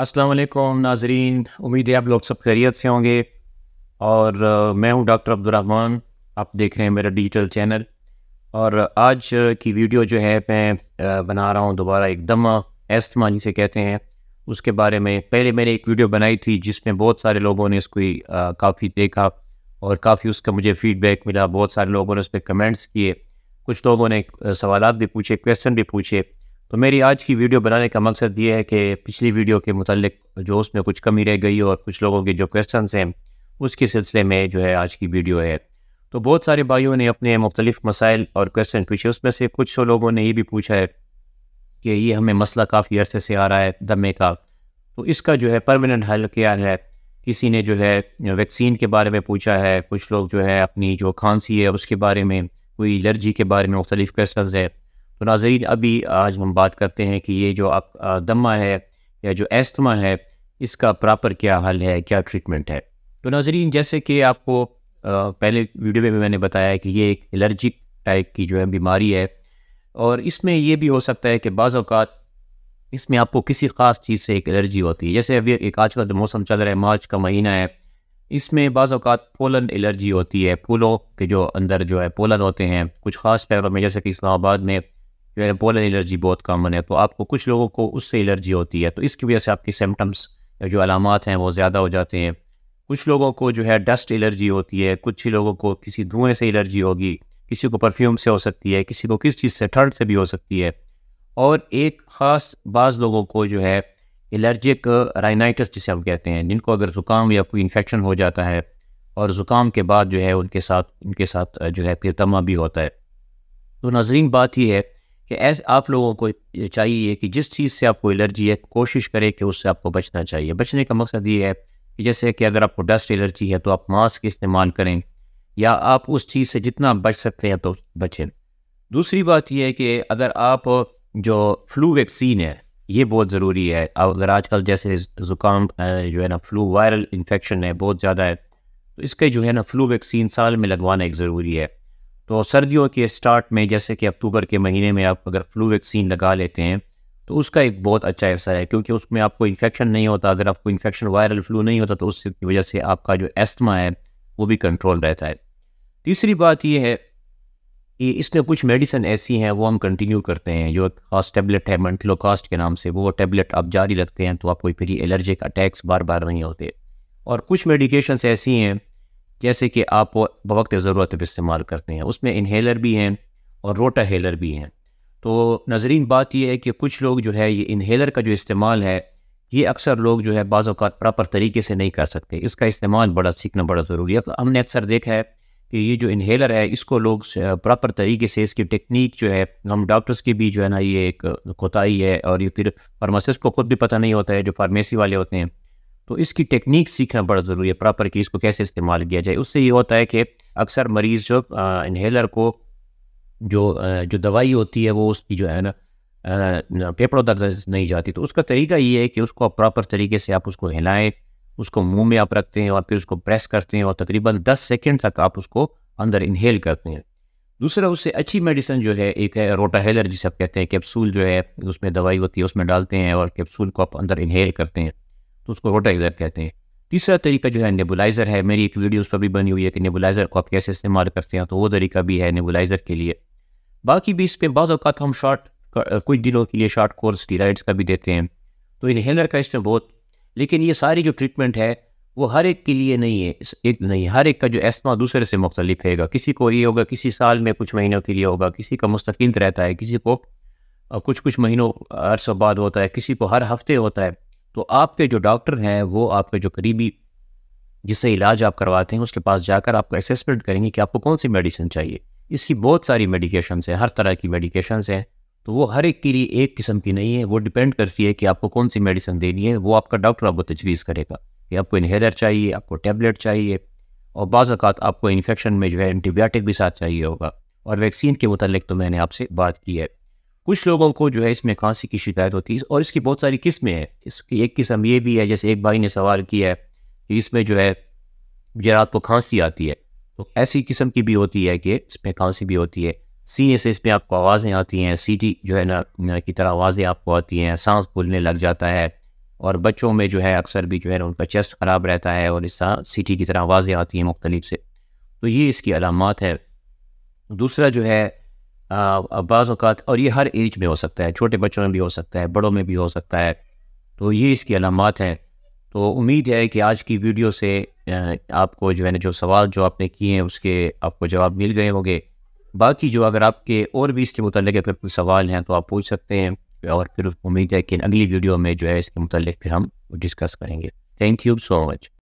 वालेकुम नाजरीन उम्मीद है आप लोग सब खैरियत से होंगे और मैं हूं डॉक्टर अब्दुलरहमान आप देख रहे हैं मेरा डिजिटल चैनल और आज की वीडियो जो है मैं बना रहा हूं दोबारा एक दमा एस्तमा जिसे कहते हैं उसके बारे में पहले मैंने एक वीडियो बनाई थी जिसमें बहुत सारे लोगों ने इसको काफ़ी देखा और काफ़ी उसका मुझे फीडबैक मिला बहुत सारे लोगों ने उस पर कमेंट्स किए कुछ लोगों ने सवाल भी पूछे क्वेश्चन भी पूछे तो मेरी आज की वीडियो बनाने का मकसद ये है कि पिछली वीडियो के मतलब जो उसमें कुछ कमी रह गई और कुछ लोगों के जो क्वेश्चन हैं उसके सिलसिले में जो है आज की वीडियो है तो बहुत सारे भाइयों ने अपने मुख्तलिफ मसाइल और क्वेश्चन पूछे उसमें से कुछ लोगों ने ये भी पूछा है कि ये हमें मसला काफ़ी अरसे से आ रहा है दमे का तो इसका जो है परमानेंट हल क्या है किसी ने जो है वैक्सीन के बारे में पूछा है कुछ लोग जो है अपनी जो खांसी है उसके बारे में कोई एलर्जी के बारे में मुख्तलिफ क्वेश्चन है तो नाजरीन अभी आज हम बात करते हैं कि ये जो आप दमा है या जो एस्थमा है इसका प्रॉपर क्या हल है क्या ट्रीटमेंट है तो नाजरीन जैसे कि आपको पहले वीडियो में भी मैंने बताया कि ये एक एलर्जिक टाइप की जो है बीमारी है और इसमें यह भी हो सकता है कि बाज़ इसमें आपको किसी ख़ास चीज़ से एक एलर्जी होती है जैसे अभी एक आज का तो मौसम चल रहा है मार्च का महीना है इसमें बाज़ पोलन एलर्जी होती है फूलों के जो अंदर जो है पोलन होते हैं कुछ ख़ास शहरों में जैसे कि इस्लामाबाद में जो है पोलन एलर्जी बहुत कॉमन है तो आपको कुछ लोगों को उससे एलर्जी होती है तो इसकी वजह से आपके सिम्टम्स जो अलामत हैं वो ज़्यादा हो जाते हैं कुछ लोगों को जो है डस्ट एलर्जी होती है कुछ ही लोगों को किसी धुएँ से एलर्जी होगी किसी को परफ्यूम से हो सकती है किसी को किस चीज़ से ठंड से भी हो सकती है और एक ख़ास बाज़ लोगों को जो है एलर्जिक राइनाइटस जिसे हम कहते हैं जिनको अगर ज़ुकाम या कोई इन्फेक्शन हो जाता है और ज़ुकाम के बाद जो है उनके साथ उनके साथ जो है फिर तमा भी होता है तो नजरीन बात यह है कि ऐसे आप लोगों को चाहिए कि जिस चीज़ से आपको एलर्जी है कोशिश करें कि उससे आपको बचना चाहिए बचने का मकसद ये है कि जैसे कि अगर आपको डस्ट एलर्जी है तो आप मास्क इस्तेमाल करें या आप उस चीज़ से जितना बच सकते हैं तो बचें दूसरी बात यह है कि अगर आप जो फ्लू वैक्सीन है ये बहुत ज़रूरी है अगर आजकल जैसे ज़ुकाम जो है ना फ्लू वायरल इन्फेक्शन है बहुत ज़्यादा है तो इसके जो है ना फ्लू वैक्सीन साल में लगवाना एक ज़रूरी है तो सर्दियों के स्टार्ट में जैसे कि अक्टूबर के महीने में आप अगर फ्लू वैक्सीन लगा लेते हैं तो उसका एक बहुत अच्छा असर है क्योंकि उसमें आपको इन्फेक्शन नहीं होता अगर आपको इन्फेक्शन वायरल फ्लू नहीं होता तो उसकी वजह से आपका जो एस्थमा है वो भी कंट्रोल रहता है तीसरी बात ये है कि इसमें कुछ मेडिसन ऐसी हैं वो हम कंटिन्यू करते हैं जो एक खास टेबलेट है मंटलोकास्ट के नाम से वो टेबलेट आप जारी रखते हैं तो आपको फिर एलर्जिक अटैक्स बार बार नहीं होते और कुछ मेडिकेशंस ऐसी हैं जैसे कि आप बवक्त ज़रूरत पर इस्तेमाल करते हैं उसमें इन्हेलर भी हैं और रोटा हेलर भी हैं तो नज़रीन बात यह है कि कुछ लोग जो है ये इन्हेलर का जो इस्तेमाल है ये अक्सर लोग जो है बाज़ात प्रॉपर तरीके से नहीं कर सकते इसका इस्तेमाल बड़ा सीखना बड़ा ज़रूरी है तो हमने अक्सर देखा है कि ये जो इन्हेलर है इसको लोग प्रॉपर तरीके से इसकी टेक्निक जो है हम डॉक्टर्स की भी जो है ना ये एक कोताही है और ये फिर फार्मासिस्ट को खुद भी पता नहीं होता है जो फार्मेसी वाले होते हैं तो इसकी टेक्निक सीखना बड़ा ज़रूरी है प्रॉपर कि इसको कैसे इस्तेमाल किया जाए उससे ये होता है कि अक्सर मरीज़ जो इन्हेलर को जो जो दवाई होती है वो उसकी जो है ना पेपरों तक नहीं जाती तो उसका तरीका ये है कि उसको आप प्रॉपर तरीके से आप उसको हिलाएं उसको मुंह में आप रखते हैं और फिर उसको प्रेस करते हैं और तकरीबन 10 सेकंड तक आप उसको अंदर इन्हेल करते हैं दूसरा उससे अच्छी मेडिसिन जो है एक है रोटाहेलर जिसे आप कहते हैं कैप्सूल जो है उसमें दवाई होती है उसमें डालते हैं और कैप्सूल को आप अंदर इन्हेल करते हैं तो उसको रोटाइजर कहते हैं तीसरा तरीका जो है नेबुलाइज़र है मेरी एक वीडियो उस पर भी बनी हुई है कि नेबुलाइज़र को आप कैसे इस्तेमाल करते हैं तो वो तरीका भी है नेबुलाइज़र के लिए बाकी भी इस पर बाज़ अवत हम शॉर्ट कुछ दिनों के लिए शॉर्ट कोर्स स्टीराइड्स का भी देते हैं तो इनहेलर का इसमें बहुत लेकिन ये सारी जो ट्रीटमेंट है वो हर एक के लिए नहीं है एक नहीं हर एक का जो एस्मा दूसरे से मुख्तलिफ है किसी को ये होगा किसी साल में कुछ महीनों के लिए होगा किसी का मुस्तकिल रहता है किसी को कुछ कुछ महीनों अरसों बाद होता है किसी को हर हफ्ते होता है तो आपके जो डॉक्टर हैं वो आपके जो करीबी जिससे इलाज आप करवाते हैं उसके पास जाकर आपको असेसमेंट करेंगे कि आपको कौन सी मेडिसिन चाहिए इसकी बहुत सारी मेडिकेशन हैं हर तरह की मेडिकेशन हैं तो वो हर एक के लिए एक किस्म की नहीं है वो डिपेंड करती है कि आपको कौन सी मेडिसिन देनी है वो आपका डॉक्टर आपको तजवीज़ करेगा कि आपको इन्हेलर चाहिए आपको टेबलेट चाहिए और बाजात आपको इन्फेक्शन में जो है एंटीबायोटिक भी साथ चाहिए होगा और वैक्सीन के मतलब तो मैंने आपसे बात की है कुछ लोगों को जो है इसमें खांसी की शिकायत होती है और इसकी बहुत सारी किस्में हैं इसकी एक किस्म ये भी है जैसे एक भाई ने सवाल किया है कि इसमें जो है जरात को खांसी आती है तो ऐसी किस्म की भी होती है कि इसमें खांसी भी होती है सीने से इसमें आपको आवाज़ें आती हैं सीटी जो है ना की तरह आवाज़ें आपको आती हैं सांस फूलने लग जाता है और बच्चों में जो है अक्सर भी जो है उनका चेस्ट ख़राब रहता है और इस सीटी की तरह आवाज़ें आती हैं मुख्तलिफ से तो ये इसकी अलामत है दूसरा जो है बाज़ अवत और ये हर एज में हो सकता है छोटे बच्चों में भी हो सकता है बड़ों में भी हो सकता है तो ये इसकी अलामत हैं तो उम्मीद है कि आज की वीडियो से आपको जो है ना जो सवाल जो आपने किए हैं उसके आपको जवाब मिल गए होंगे बाकी जो अगर आपके और भी इसके मतलब अगर कोई सवाल हैं तो आप पूछ सकते हैं और फिर उम्मीद है कि अगली वीडियो में जो है इसके मतलब फिर हम डिस्कस करेंगे थैंक यू सो मच